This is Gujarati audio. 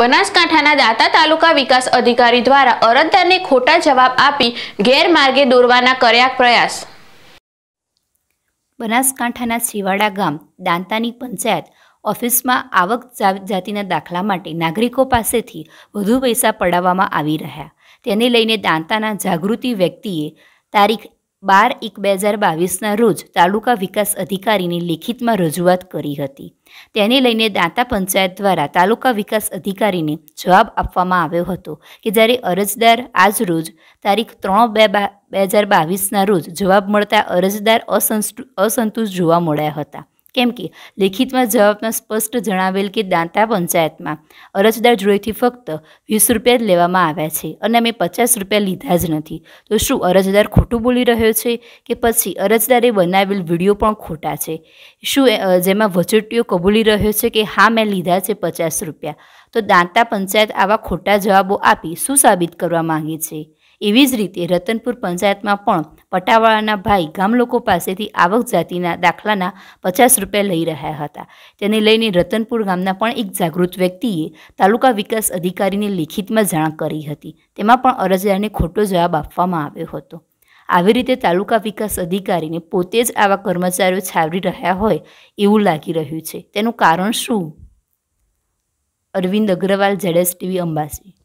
બનાસકાંઠાના દાતા તાલુકા વિકાસ અધિકારી દ્વારા અરજદારને ખોટા જવાબ આપી ગેરમાર્ગે દોરવાના કર્યા પ્રયાસ બનાસકાંઠાના શિવાડા ગામ દાંતાની પંચાયત ઓફિસમાં આવક જાતિના દાખલા માટે નાગરિકો પાસેથી વધુ પૈસા પડાવવામાં આવી રહ્યા તેને લઈને દાંતાના જાગૃતિ વ્યક્તિએ તારીખ બાર એક બે હજાર બાવીસના રોજ તાલુકા વિકાસ અધિકારીની લેખિતમાં રજૂઆત કરી હતી તેને લઈને દાંતા પંચાયત દ્વારા તાલુકા વિકાસ અધિકારીને જવાબ આપવામાં આવ્યો હતો કે જ્યારે અરજદાર આજ રોજ તારીખ ત્રણ બે બે હજાર બાવીસના રોજ જવાબ મળતા અરજદાર અસંતુષ્ટ જોવા મળ્યા હતા કેમ કે લેખિતમાં જવાબમાં સ્પષ્ટ જણાવેલ કે દાંતા પંચાયતમાં અરજદાર જોડેથી ફક્ત વીસ રૂપિયા જ લેવામાં આવ્યા છે અને અમે પચાસ રૂપિયા લીધા જ નથી તો શું અરજદાર ખોટું બોલી રહ્યો છે કે પછી અરજદારે બનાવેલ વિડીયો પણ ખોટા છે શું જેમાં વચોટીઓ કબૂલી રહ્યો છે કે હા મેં લીધા છે પચાસ રૂપિયા તો દાંતા પંચાયત આવા ખોટા જવાબો આપી શું સાબિત કરવા માંગે છે એવી જ રીતે રતનપુર પંચાયતમાં પણ પટાવાળાના ભાઈ ગામલોકો પાસેથી આવક જાતિના દાખલાના પચાસ રૂપિયા લઈ રહ્યા હતા તેને લઈને રતનપુર ગામના પણ એક જાગૃત વ્યક્તિએ તાલુકા વિકાસ અધિકારીને લિખિતમાં જાણ કરી હતી તેમાં પણ અરજદારને ખોટો જવાબ આપવામાં આવ્યો હતો આવી રીતે તાલુકા વિકાસ અધિકારીને પોતે જ આવા કર્મચારીઓ છાવરી રહ્યા હોય એવું લાગી રહ્યું છે તેનું કારણ શું અરવિંદ અગ્રવાલ જેડેસ ટીવી અંબાસી